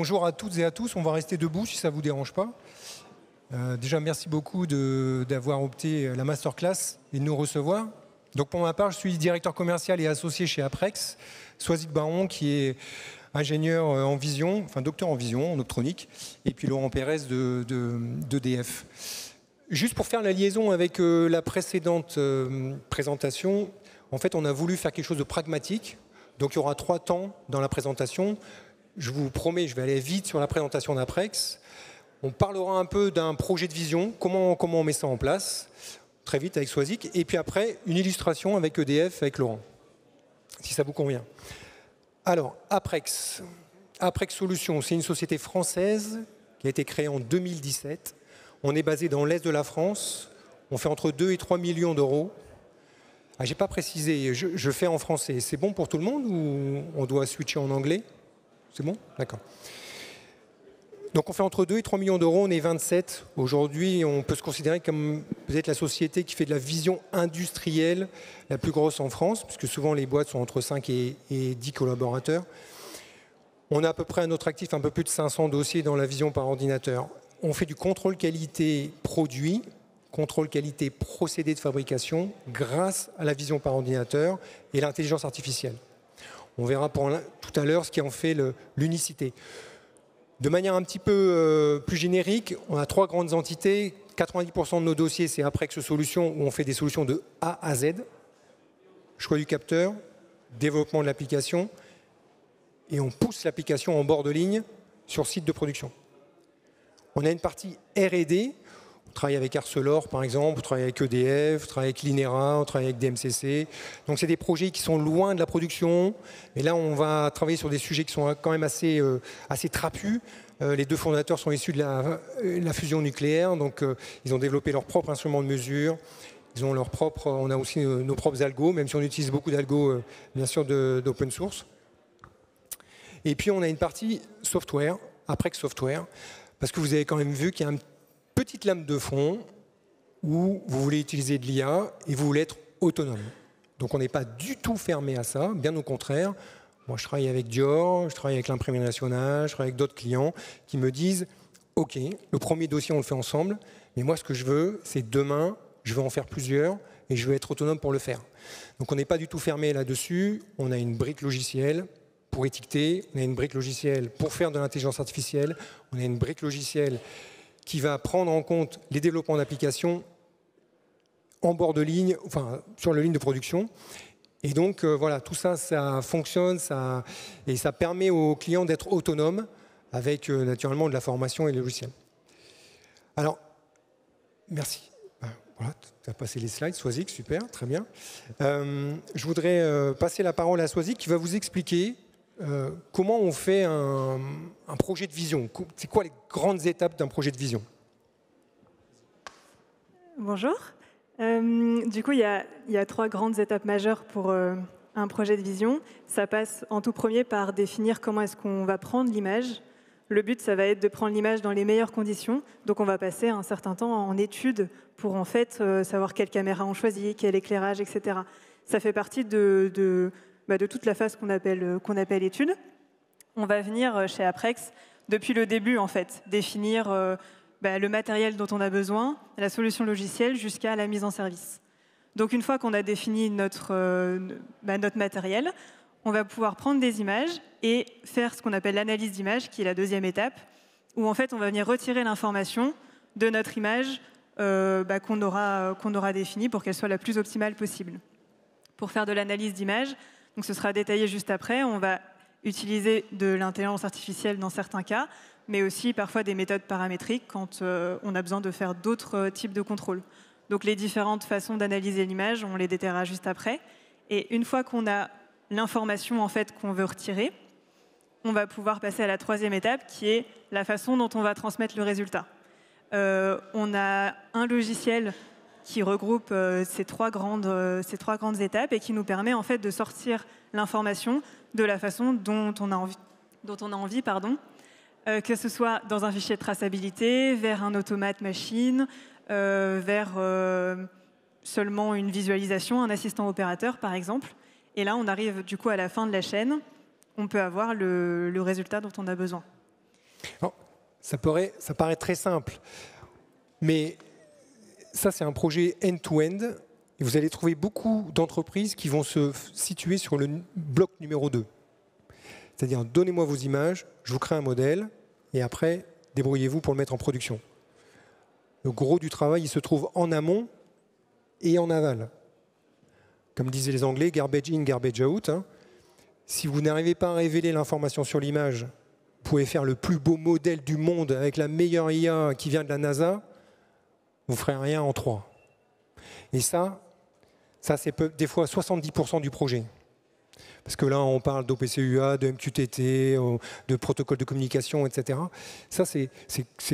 Bonjour à toutes et à tous. On va rester debout si ça ne vous dérange pas. Euh, déjà, merci beaucoup d'avoir opté la masterclass et de nous recevoir. Donc, pour ma part, je suis directeur commercial et associé chez Aprex. choisi Baron, qui est ingénieur euh, en vision, enfin docteur en vision, en optronique, et puis Laurent Pérez de, d'EDF. Juste pour faire la liaison avec euh, la précédente présentation, en fait, on a voulu faire quelque chose de pragmatique. Donc, il y aura trois temps dans la présentation je vous promets, je vais aller vite sur la présentation d'Aprex. On parlera un peu d'un projet de vision, comment, on met ça en place, très vite avec Soazic. et puis après, une illustration avec EDF, avec Laurent, si ça vous convient. Alors, Aprex. Aprex Solutions, c'est une société française qui a été créée en 2017. On est basé dans l'Est de la France. On fait entre 2 et 3 millions d'euros. Je ah, J'ai pas précisé, je, je fais en français. C'est bon pour tout le monde ou on doit switcher en anglais c'est bon D'accord. Donc on fait entre 2 et 3 millions d'euros, on est 27. Aujourd'hui, on peut se considérer comme peut-être la société qui fait de la vision industrielle la plus grosse en France, puisque souvent les boîtes sont entre 5 et, 10 collaborateurs. On a à peu près un autre actif un peu plus de 500 dossiers dans la vision par ordinateur. On fait du contrôle qualité produit, contrôle qualité procédé de fabrication grâce à la vision par ordinateur et l'intelligence artificielle. On verra tout à l'heure ce qui en fait l'unicité. De manière un petit peu euh, plus générique, on a trois grandes entités. 90% de nos dossiers, c'est Aprex solution où on fait des solutions de A à Z. Choix du capteur, développement de l'application, et on pousse l'application en bord de ligne sur site de production. On a une partie R&D Travailler avec Arcelor, par exemple, on travaille avec EDF, on avec l'INERA, on travaille avec DMCC. Donc, c'est des projets qui sont loin de la production. Mais là, on va travailler sur des sujets qui sont quand même assez, euh, assez trapus. Euh, les deux fondateurs sont issus de la, euh, la fusion nucléaire, donc ils ont développé leur propre instrument de mesure. Ils ont leur propre, on a aussi nos propres algos, même si on utilise beaucoup d'algos, bien sûr, d'open source. Et puis on a une partie software, après que software, parce que vous avez quand même vu qu'il y a un petite lame de fond où vous voulez utiliser de l'IA et vous voulez être autonome. Donc on n'est pas du tout fermé à ça, bien au contraire. Moi, je travaille avec Dior, je travaille avec l'imprimerie nationale, je travaille avec d'autres clients qui me disent OK, le premier dossier, on le fait ensemble, mais moi, ce que je veux, c'est demain, je veux en faire plusieurs et je veux être autonome pour le faire. Donc, on n'est pas du tout fermé là-dessus. On a une brique logicielle pour étiqueter on a une brique logicielle pour faire de l'intelligence artificielle on a une brique logicielle qui va prendre en compte les développements d'applications en bord de ligne, enfin sur la ligne de production. Et donc euh, voilà, tout ça, ça fonctionne, ça, et ça permet aux clients d'être autonomes avec euh, naturellement de la formation et le logiciel. Alors, merci. Bah, voilà, tu as passé les slides, Soazic, super, très bien. Euh, je voudrais passer la parole à Swazik qui va vous expliquer euh, comment on fait un, projet de vision C'est quoi les grandes étapes d'un projet de vision Bonjour. Euh, du coup, il y, a, trois grandes étapes majeures pour euh, un projet de vision. Ça passe en tout premier par définir comment est-ce qu'on va prendre l'image. Le but, ça va être de prendre l'image dans les meilleures conditions. Donc, on va passer un certain temps en étude pour en fait savoir quelle caméra on choisit, quel éclairage, etc. Ça fait partie de bah, de toute la phase qu'on appelle, euh, appelle étude. On va venir euh, chez Aprex, depuis le début en fait, définir euh, bah, le matériel dont on a besoin, la solution logicielle jusqu'à la mise en service. Donc une fois qu'on a défini notre, bah, notre matériel, on va pouvoir prendre des images et faire ce qu'on appelle l'analyse d'image, qui est la deuxième étape, où en fait on va venir retirer l'information de notre image qu'on aura, qu'on aura définie pour qu'elle soit la plus optimale possible. Pour faire de l'analyse d'image, ce sera détaillé juste après. On va utiliser de l'intelligence artificielle dans certains cas, mais aussi parfois des méthodes paramétriques quand euh, on a besoin de faire d'autres euh, types de contrôles. Donc les différentes façons d'analyser l'image, on les détaillera juste après. Et une fois qu'on a l'information en fait qu'on veut retirer, on va pouvoir passer à la troisième étape qui est la façon dont on va transmettre le résultat. Euh, on a un logiciel qui regroupe euh, ces, trois grandes, euh, ces trois grandes étapes et qui nous permet en fait de sortir l'information de la façon dont on a envie, dont on a envie pardon, euh, que ce soit dans un fichier de traçabilité, vers un automate machine, vers seulement une visualisation, un assistant opérateur par exemple. Et là, on arrive du coup à la fin de la chaîne, on peut avoir le, résultat dont on a besoin. Oh, ça, paraît, ça paraît très simple, mais ça, c'est un projet end-to-end. et vous allez trouver beaucoup d'entreprises qui vont se situer sur le bloc numéro 2. C'est-à-dire, donnez-moi vos images, je vous crée un modèle, et après, débrouillez-vous pour le mettre en production. Le gros du travail, il se trouve en amont et en aval. Comme disaient les Anglais, garbage in, garbage out. Hein. Si vous n'arrivez pas à révéler l'information sur l'image, vous pouvez faire le plus beau modèle du monde avec la meilleure IA qui vient de la NASA vous ferez rien en trois. Et ça, ça c'est des fois 70% du projet. Parce que là, on parle d'OPCUA, de MQTT, euh, de protocole de communication, etc. Ça, c'est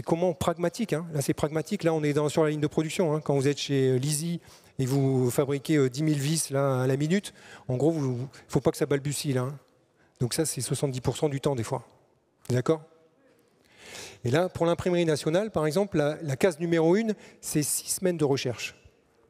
comment pragmatique. Hein. Là, c'est pragmatique. Là, on est sur la ligne de production. Hein. Quand vous êtes chez euh, Lizzie et vous fabriquez 10 euh, 000 vis là, à la minute, en gros, il ne faut pas que ça balbutie. Hein. Donc ça, c'est 70% du temps des fois. D'accord et là, pour l'imprimerie nationale, par exemple, la, case numéro 1, c'est six semaines de recherche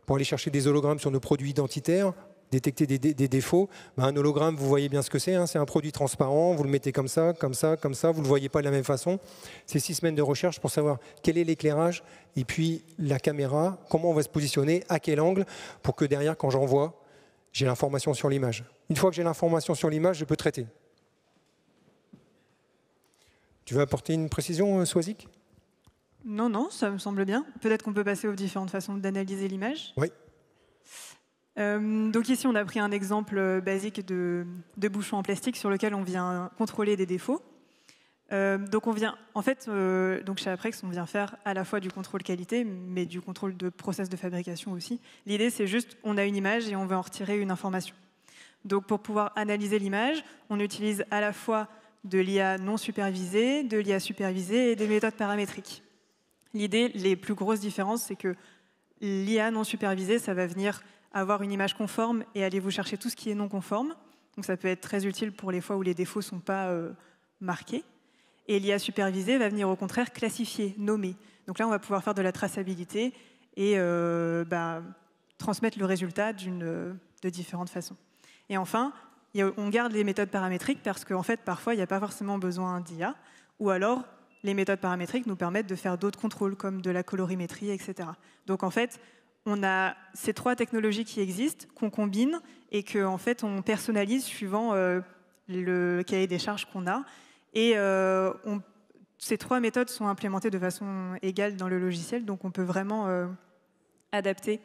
pour aller chercher des hologrammes sur nos produits identitaires, détecter des, défauts. Ben, un hologramme, vous voyez bien ce que c'est, hein, c'est un produit transparent, vous le mettez comme ça, comme ça, comme ça, vous ne le voyez pas de la même façon. C'est six semaines de recherche pour savoir quel est l'éclairage et puis la caméra, comment on va se positionner, à quel angle, pour que derrière, quand j'envoie, j'ai l'information sur l'image. Une fois que j'ai l'information sur l'image, je peux traiter. Tu veux apporter une précision, euh, Swazik Non, non, ça me semble bien. Peut-être qu'on peut passer aux différentes façons d'analyser l'image. Oui. Euh, donc ici, on a pris un exemple euh, basique de, bouchon en plastique sur lequel on vient contrôler des défauts. donc on vient, en fait, donc chez Aprex, on vient faire à la fois du contrôle qualité, mais du contrôle de process de fabrication aussi. L'idée, c'est juste, on a une image et on veut en retirer une information. Donc pour pouvoir analyser l'image, on utilise à la fois de l'IA non supervisée, de l'IA supervisée et des méthodes paramétriques. L'idée, les plus grosses différences, c'est que l'IA non supervisée, ça va venir avoir une image conforme et aller vous chercher tout ce qui est non conforme. Donc ça peut être très utile pour les fois où les défauts ne sont pas euh, marqués. Et l'IA supervisée va venir au contraire classifier, nommer. Donc là, on va pouvoir faire de la traçabilité et euh, bah, transmettre le résultat euh, de différentes façons. Et enfin, euh, on garde les méthodes paramétriques parce qu'en fait, parfois, il n'y a pas forcément besoin d'IA. Ou alors, les méthodes paramétriques nous permettent de faire d'autres contrôles, comme de la colorimétrie, etc. Donc, en fait, on a ces trois technologies qui existent, qu'on combine et que en fait, on personnalise suivant euh, le cahier des charges qu'on a. Et euh, ces trois méthodes sont implémentées de façon égale dans le logiciel, donc on peut vraiment adapter.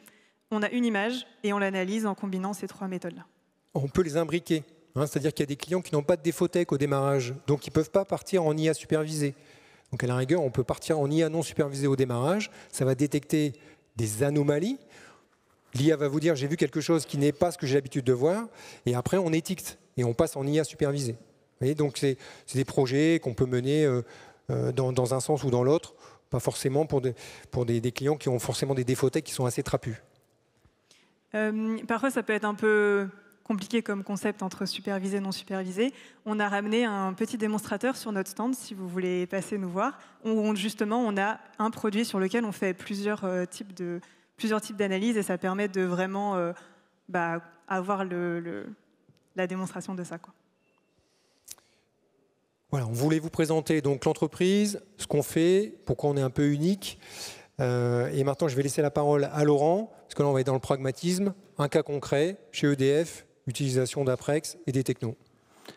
On a une image et on l'analyse en combinant ces trois méthodes-là on peut les imbriquer. Hein, c'est-à-dire qu'il y a des clients qui n'ont pas de tech au démarrage, donc ils ne peuvent pas partir en IA supervisée. Donc à la rigueur, on peut partir en IA non supervisée au démarrage, ça va détecter des anomalies. L'IA va vous dire j'ai vu quelque chose qui n'est pas ce que j'ai l'habitude de voir, et après on étiquette et on passe en IA supervisée. Vous voyez, donc c'est des projets qu'on peut mener euh, euh, dans, un sens ou dans l'autre, pas forcément pour, des, clients qui ont forcément des tech qui sont assez trapus. Euh, parfois ça peut être un peu compliqué comme concept entre supervisé et non supervisé, on a ramené un petit démonstrateur sur notre stand, si vous voulez passer nous voir, où on, justement on a un produit sur lequel on fait plusieurs euh, types de plusieurs types d'analyses et ça permet de vraiment euh, bah, avoir la démonstration de ça. Voilà, on voulait vous présenter donc l'entreprise, ce qu'on fait, pourquoi on est un peu unique. Euh, et maintenant, je vais laisser la parole à Laurent, parce que là, on va être dans le pragmatisme. Un cas concret chez EDF, utilisation d'Aprex et des technos.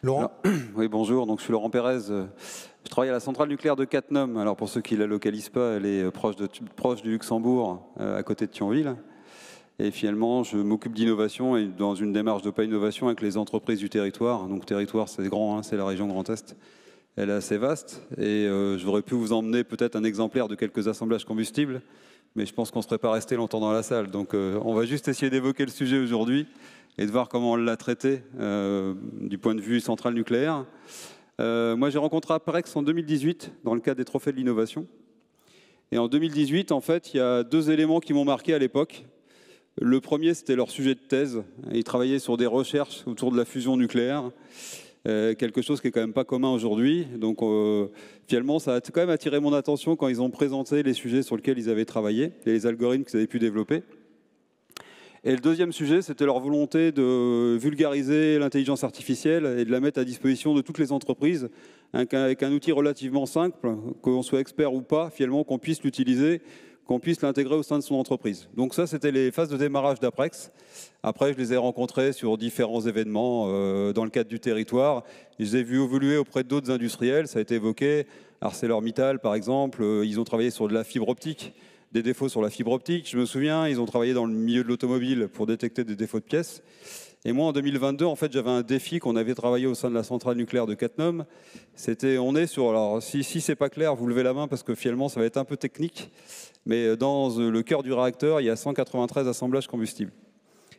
Laurent Oui, bonjour. Donc, je suis Laurent Pérez. Euh, je travaille à la centrale nucléaire de Cattenom. Alors, pour ceux qui ne la localisent pas, elle est euh, proche, de, proche du Luxembourg, euh, à côté de Thionville. Et finalement, je m'occupe d'innovation et dans une démarche pas Innovation avec les entreprises du territoire. Donc, territoire, c'est grand, hein, c'est la région Grand Est. Elle est assez vaste. Et j'aurais pu vous emmener peut-être un exemplaire de quelques assemblages combustibles, mais je pense qu'on ne serait pas resté longtemps dans la salle. Donc, on va juste essayer d'évoquer le sujet aujourd'hui et de voir comment on l'a traité euh, du point de vue central nucléaire. Euh, moi, j'ai rencontré Aprex en 2018 dans le cadre des Trophées de l'innovation. Et en 2018, en fait, il y a deux éléments qui m'ont marqué à l'époque. Le premier, c'était leur sujet de thèse. Ils travaillaient sur des recherches autour de la fusion nucléaire, euh, quelque chose qui est quand même pas commun aujourd'hui. Donc, finalement, ça a quand même attiré mon attention quand ils ont présenté les sujets sur lesquels ils avaient travaillé et les algorithmes qu'ils avaient pu développer. Et le deuxième sujet, c'était leur volonté de vulgariser l'intelligence artificielle et de la mettre à disposition de toutes les entreprises avec hein, un outil relativement simple, qu'on soit expert ou pas, finalement, qu'on puisse l'utiliser qu'on puisse l'intégrer au sein de son entreprise. Donc ça, c'était les phases de démarrage d'Aprex. Après, je les ai rencontrés sur différents événements euh, dans le cadre du territoire. Je les ai vus évoluer auprès d'autres industriels, ça a été évoqué. ArcelorMittal, par exemple, euh, ils ont travaillé sur de la fibre optique des défauts sur la fibre optique. Je me souviens, ils ont travaillé dans le milieu de l'automobile pour détecter des défauts de pièces. Et moi, en 2022, en fait, j'avais un défi qu'on avait travaillé au sein de la centrale nucléaire de Katnum. C'était, on est sur, alors si, si c'est pas clair, vous levez la main parce que finalement, ça va être un peu technique. Mais euh, dans euh, le cœur du réacteur, il y a 193 assemblages combustibles.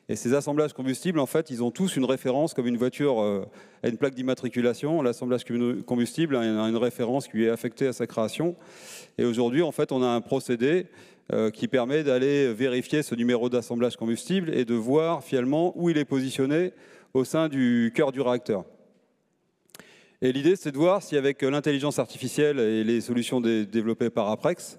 Et ces assemblages combustibles, en fait, ils ont tous une référence, comme une voiture euh, à une plaque d'immatriculation, l'assemblage combustible a une référence qui est affectée à sa création. Et aujourd'hui, en fait, on a un procédé euh, qui permet d'aller vérifier ce numéro d'assemblage combustible et de voir finalement où il est positionné au sein du cœur du réacteur. Et l'idée, c'est de voir si avec l'intelligence artificielle et les solutions développées par Aprex,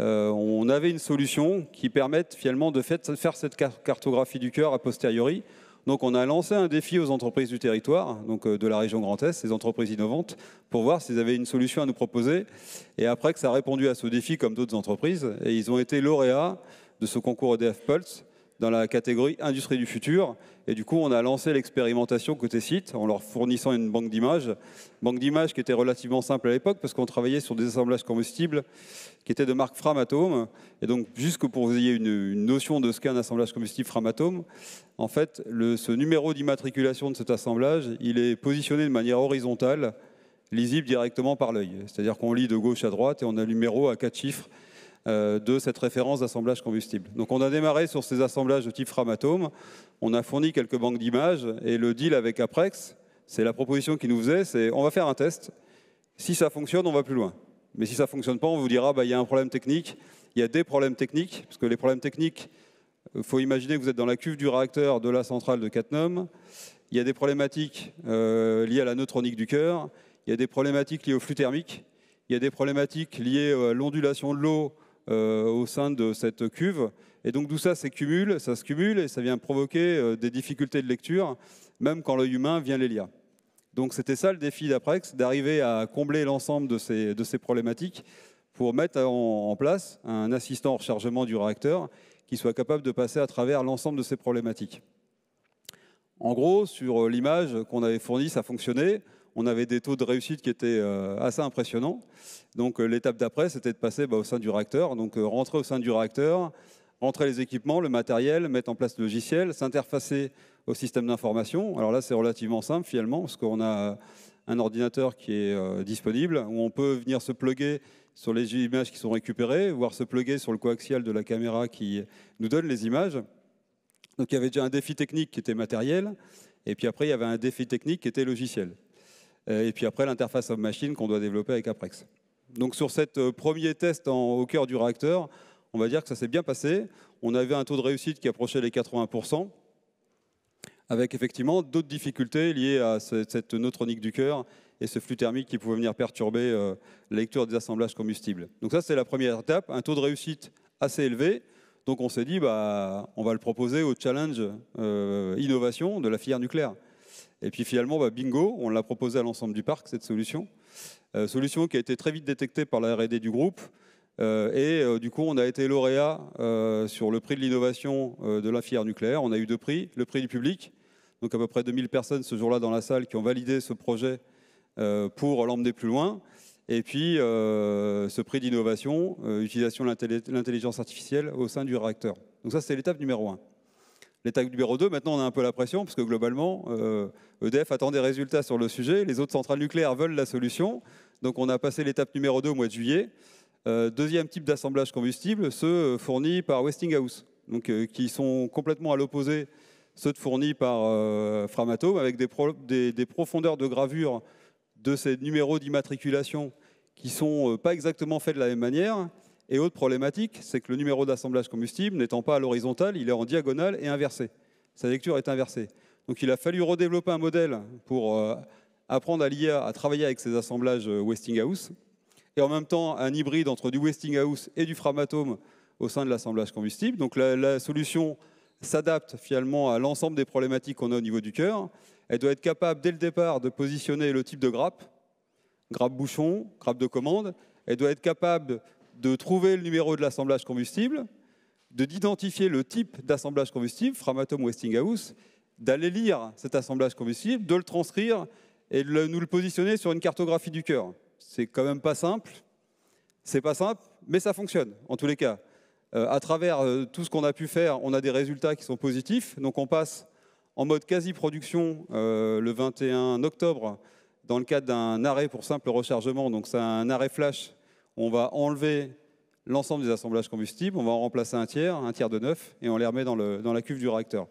euh, on avait une solution qui permette finalement de, faire cette cartographie du cœur a posteriori. Donc on a lancé un défi aux entreprises du territoire, donc euh, de la région Grand Est, ces entreprises innovantes, pour voir s'ils avaient une solution à nous proposer. Et après que ça a répondu à ce défi comme d'autres entreprises, et ils ont été lauréats de ce concours EDF Pulse dans la catégorie industrie du futur. Et du coup, on a lancé l'expérimentation côté site en leur fournissant une banque d'images. Banque d'images qui était relativement simple à l'époque parce qu'on travaillait sur des assemblages combustibles qui étaient de marque Framatome. Et donc, juste pour vous ayez une, notion de ce qu'est un assemblage combustible Framatome, en fait, le, ce numéro d'immatriculation de cet assemblage, il est positionné de manière horizontale, lisible directement par l'œil. C'est-à-dire qu'on lit de gauche à droite et on a le numéro à quatre chiffres euh, de cette référence d'assemblage combustible. Donc on a démarré sur ces assemblages de type Framatome, on a fourni quelques banques d'images et le deal avec Aprex, c'est la proposition qui nous faisait. c'est on va faire un test, si ça fonctionne, on va plus loin. Mais si ça ne fonctionne pas, on vous dira, bah, il y a un problème technique, il y a des problèmes techniques, parce que les problèmes techniques, il euh, faut imaginer que vous êtes dans la cuve du réacteur de la centrale de Catnum, il y a des problématiques euh, liées à la neutronique du cœur, il y a des problématiques liées au flux thermique, il y a des problématiques liées à l'ondulation de l'eau euh, au sein de cette cuve. Et donc tout ça s'accumule, ça se cumule et ça vient provoquer euh, des difficultés de lecture, même quand l'œil humain vient les lire. Donc c'était ça le défi d'Aprex, d'arriver à combler l'ensemble de ces, problématiques pour mettre en, en place un assistant au rechargement du réacteur qui soit capable de passer à travers l'ensemble de ces problématiques. En gros, sur euh, l'image qu'on avait fournie, ça fonctionnait. On avait des taux de réussite qui étaient euh, assez impressionnants. Donc euh, l'étape d'après, c'était de passer bah, au sein du réacteur. Donc rentrer au sein du réacteur, rentrer les équipements, le matériel, mettre en place le logiciel, s'interfacer au système d'information. Alors là, c'est relativement simple finalement, parce qu'on a un ordinateur qui est disponible, où on peut venir se pluguer sur les images qui sont récupérées, voire se pluguer sur le coaxial de la caméra qui nous donne les images. Donc il y avait déjà un défi technique qui était matériel, et puis après il y avait un défi technique qui était logiciel. Euh, et puis après l'interface homme-machine qu'on doit développer avec Aprex. Donc sur ce euh, premier test en, au cœur du réacteur, on va dire que ça s'est bien passé. On avait un taux de réussite qui approchait les 80%, avec effectivement d'autres difficultés liées à cette neutronique du cœur et ce flux thermique qui pouvait venir perturber euh, la lecture des assemblages combustibles. Donc ça, c'est la première étape, un taux de réussite assez élevé, donc on s'est dit, bah, on va le proposer au challenge euh, innovation de la filière nucléaire. Et puis finalement, bah, bingo, on l'a proposé à l'ensemble du parc, cette solution. Euh, solution qui a été très vite détectée par la RD du groupe. Euh, et du coup, on a été lauréat sur le prix de l'innovation de la filière nucléaire. On a eu deux prix, le prix du public, donc à peu près 2000 personnes ce jour-là dans la salle qui ont validé ce projet pour l'emmener plus loin. Et puis, euh, ce prix d'innovation, euh, utilisation de l'intelligence artificielle au sein du réacteur. Donc ça, c'est l'étape numéro 1. L'étape numéro 2, maintenant, on a un peu la pression, parce que globalement, EDF euh, e attend des résultats sur le sujet, les autres centrales nucléaires veulent la solution. Donc on a passé l'étape numéro 2 au mois de juillet. deuxième type d'assemblage combustible, ceux fournis par Westinghouse, donc, qui sont complètement à l'opposé ceux fournis par Framatome, avec des profondeurs de gravure de ces numéros d'immatriculation qui ne sont euh, pas exactement faits de la même manière. Et autre problématique, c'est que le numéro d'assemblage combustible n'étant pas à l'horizontale, il est en diagonale et inversé. Sa lecture est inversée. Donc il a fallu redévelopper un modèle pour euh, apprendre à l'IA à travailler avec ces assemblages euh, Westinghouse. Et en même temps, un hybride entre du Westinghouse et du Framatome au sein de l'assemblage combustible. Donc la solution s'adapte finalement à l'ensemble des problématiques qu'on a au niveau du cœur. Elle doit être capable, dès le départ, de positionner le type de grappe, grappe bouchon, grappe de commande. Elle doit être capable de trouver le numéro de l'assemblage combustible, d'identifier le type d'assemblage combustible, Framatome Westinghouse, d'aller lire cet assemblage combustible, de le transcrire et de nous le positionner sur une cartographie du cœur. C'est quand même pas simple. C'est pas simple, mais ça fonctionne en tous les cas. Euh, à travers euh, tout ce qu'on a pu faire, on a des résultats qui sont positifs. Donc on passe en mode quasi-production euh, le 21 octobre dans le cadre d'un arrêt pour simple rechargement. Donc c'est un arrêt flash. On va enlever l'ensemble des assemblages combustibles, on va en remplacer un tiers, un tiers de neuf, et on les remet dans, la cuve du réacteur.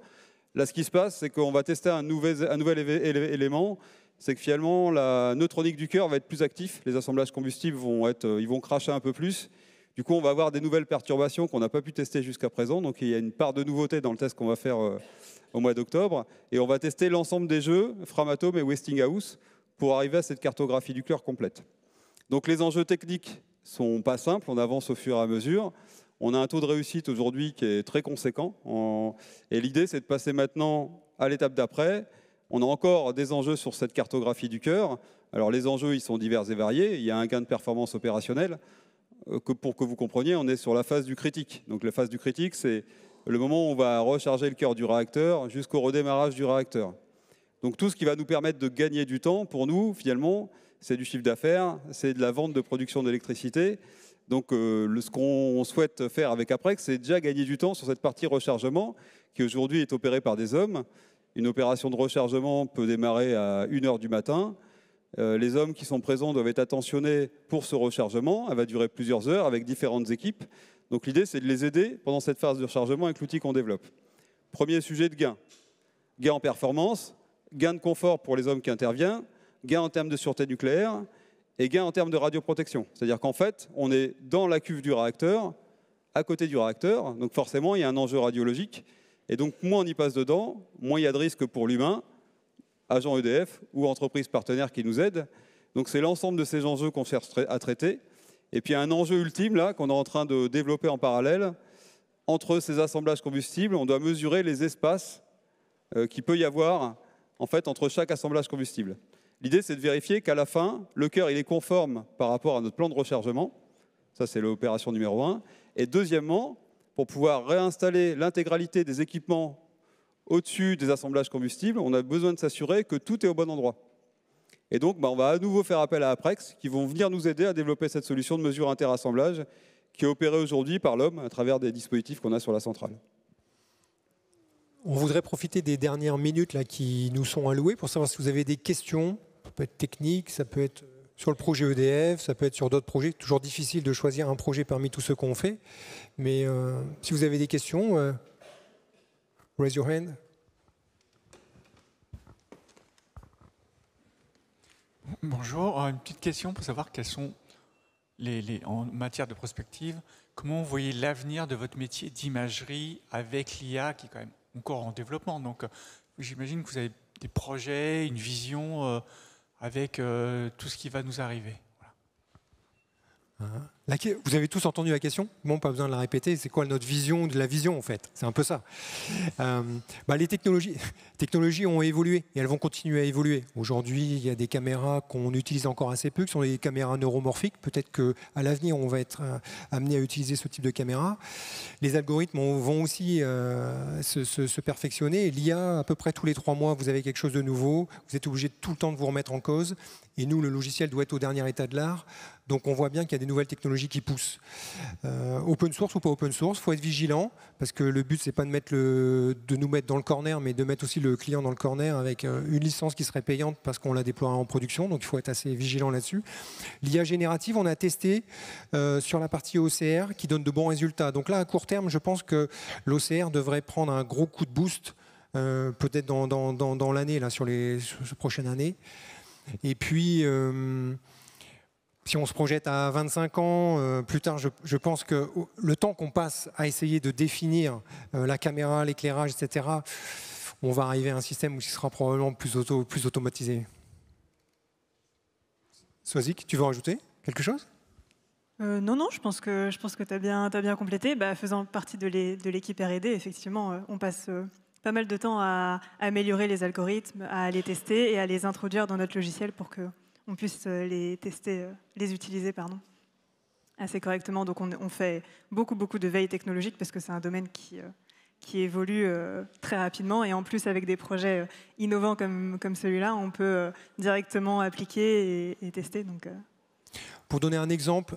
Là, ce qui se passe, c'est qu'on va tester un nouvel, un nouvel élément, c'est que finalement, la neutronique du cœur va être plus active, les assemblages combustibles vont, être, euh, ils vont cracher un peu plus, du coup, on va avoir des nouvelles perturbations qu'on n'a pas pu tester jusqu'à présent. Donc, il y a une part de nouveauté dans le test qu'on va faire euh, au mois d'octobre. Et on va tester l'ensemble des jeux, Framatome et Westinghouse, pour arriver à cette cartographie du cœur complète. Donc, les enjeux techniques sont pas simples. On avance au fur et à mesure. On a un taux de réussite aujourd'hui qui est très conséquent. Et l'idée, c'est de passer maintenant à l'étape d'après. On a encore des enjeux sur cette cartographie du cœur. Alors les enjeux, ils sont divers et variés. Il y a un gain de performance opérationnelle. Euh, pour que vous compreniez, on est sur la phase du critique. Donc la phase du critique, c'est le moment où on va recharger le cœur du réacteur jusqu'au redémarrage du réacteur. Donc tout ce qui va nous permettre de gagner du temps, pour nous, finalement, c'est du chiffre d'affaires, c'est de la vente de production d'électricité. Donc euh, ce qu'on souhaite faire avec Aprex, c'est déjà gagner du temps sur cette partie rechargement qui aujourd'hui est opérée par des hommes. Une opération de rechargement peut démarrer à 1h du matin. Euh, les hommes qui sont présents doivent être attentionnés pour ce rechargement. Elle va durer plusieurs heures avec différentes équipes. Donc l'idée, c'est de les aider pendant cette phase de rechargement avec l'outil qu'on développe. Premier sujet de gain. Gain en performance, gain de confort pour les hommes qui interviennent, gain en termes de sûreté nucléaire et gain en termes de radioprotection. C'est-à-dire qu'en fait, on est dans la cuve du réacteur, à côté du réacteur, donc forcément, il y a un enjeu radiologique. Et donc, moins on y passe dedans, moins il y a de risque pour l'humain agents EDF ou entreprises partenaires qui nous aident. Donc c'est l'ensemble de ces enjeux qu'on cherche à traiter. Et puis un enjeu ultime là qu'on est en train de développer en parallèle. Entre ces assemblages combustibles, on doit mesurer les espaces qui euh, qu'il peut y avoir en fait entre chaque assemblage combustible. L'idée c'est de vérifier qu'à la fin, le cœur il est conforme par rapport à notre plan de rechargement. Ça c'est l'opération numéro un. Et deuxièmement, pour pouvoir réinstaller l'intégralité des équipements au-dessus des assemblages combustibles, on a besoin de s'assurer que tout est au bon endroit. Et donc, bah, on va à nouveau faire appel à Aprex, qui vont venir nous aider à développer cette solution de mesure interassemblage, qui est opérée aujourd'hui par l'homme à travers des dispositifs qu'on a sur la centrale. On voudrait profiter des dernières minutes qui nous sont allouées pour savoir si vous avez des questions. Ça peut être technique, ça peut être sur le projet EDF, ça peut être sur d'autres projets. Toujours difficile de choisir un projet parmi tous ceux qu'on fait. Mais euh, si vous avez des questions, euh, Bonjour, euh, une petite question pour savoir quels sont les, en matière de prospective, comment vous voyez l'avenir de votre métier d'imagerie avec l'IA qui est quand même encore en développement Donc euh, j'imagine que vous avez des projets, une vision euh, avec tout ce qui va nous arriver. Hein? vous avez tous entendu la question Bon, pas besoin de la répéter. C'est quoi notre vision de la vision, en fait C'est un peu ça. Euh, bah, les technologies, ont évolué et elles vont continuer à évoluer. Aujourd'hui, il y a des caméras qu'on utilise encore assez peu, qui sont des caméras neuromorphiques. Peut-être qu'à l'avenir, on va être euh, amené à utiliser ce type de caméra. Les algorithmes vont aussi euh, se, se, perfectionner. L'IA, à peu près tous les trois mois, vous avez quelque chose de nouveau. Vous êtes obligé tout le temps de vous remettre en cause. Et nous, le logiciel doit être au dernier état de l'art. Donc, on voit bien qu'il y a des nouvelles technologies qui pousse, euh, open source ou pas open source, il faut être vigilant parce que le but c'est pas de mettre le, de nous mettre dans le corner, mais de mettre aussi le client dans le corner avec euh, une licence qui serait payante parce qu'on la déploie en production. Donc il faut être assez vigilant là-dessus. L'IA générative, on a testé euh, sur la partie OCR qui donne de bons résultats. Donc là, à court terme, je pense que l'OCR devrait prendre un gros coup de boost. peut-être dans, dans, l'année, là, sur les prochaines années. Et puis, euh, si on se projette à 25 ans, euh, plus tard, je, pense que le temps qu'on passe à essayer de définir euh, la caméra, l'éclairage, etc., on va arriver à un système ce sera probablement plus, auto, plus automatisé. Sozik, tu veux rajouter quelque chose euh, non, non, je pense que, que tu as bien, complété. Bah, faisant partie de l'équipe RD, effectivement, on passe pas mal de temps à améliorer les algorithmes, à les tester et à les introduire dans notre logiciel pour que on puisse euh, les tester, euh, les utiliser, pardon, assez correctement. Donc on, fait beaucoup, beaucoup de veille technologiques parce que c'est un domaine qui, euh, évolue très rapidement. Et en plus, avec des projets innovants comme, comme celui-là, on peut directement appliquer et, tester. Donc, Pour donner un exemple,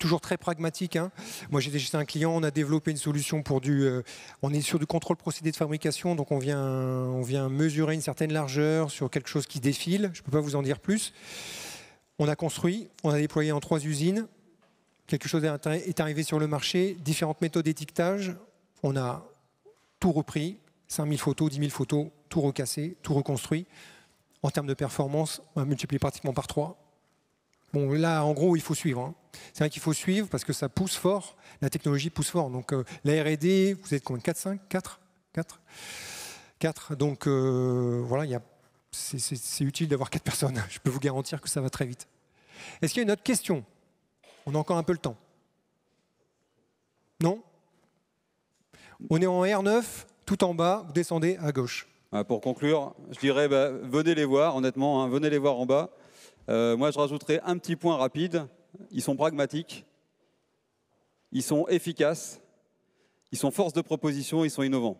toujours très pragmatique. Hein. Moi, j'étais chez un client, on a développé une solution pour du. Euh, on est sur du contrôle procédé de fabrication, donc on vient, on vient mesurer une certaine largeur sur quelque chose qui défile. Je ne peux pas vous en dire plus. On a construit, on a déployé en trois usines. Quelque chose est arrivé sur le marché, différentes méthodes d'étiquetage. On a tout repris, 5000 photos, 10 000 photos, tout recassé, tout reconstruit. En termes de performance, on a multiplié pratiquement par trois. Bon, là, en gros, il faut suivre. Hein. C'est vrai qu'il faut suivre parce que ça pousse fort, la technologie pousse fort. Donc euh, la RD, vous êtes combien 4, 5 4 4 4. Donc euh, voilà, c'est, utile d'avoir 4 personnes. Je peux vous garantir que ça va très vite. Est-ce qu'il y a une autre question On a encore un peu le temps. Non On est en R9, tout en bas, vous descendez à gauche. Ah, pour conclure, je dirais, bah, venez les voir, honnêtement, hein, venez les voir en bas. Euh, moi, je rajouterai un petit point rapide ils sont pragmatiques, ils sont efficaces, ils sont force de proposition, ils sont innovants.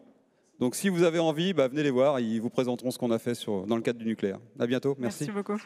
Donc si vous avez envie, bah, venez les voir, ils vous présenteront ce qu'on a fait dans le cadre du nucléaire. À bientôt, merci. Merci beaucoup.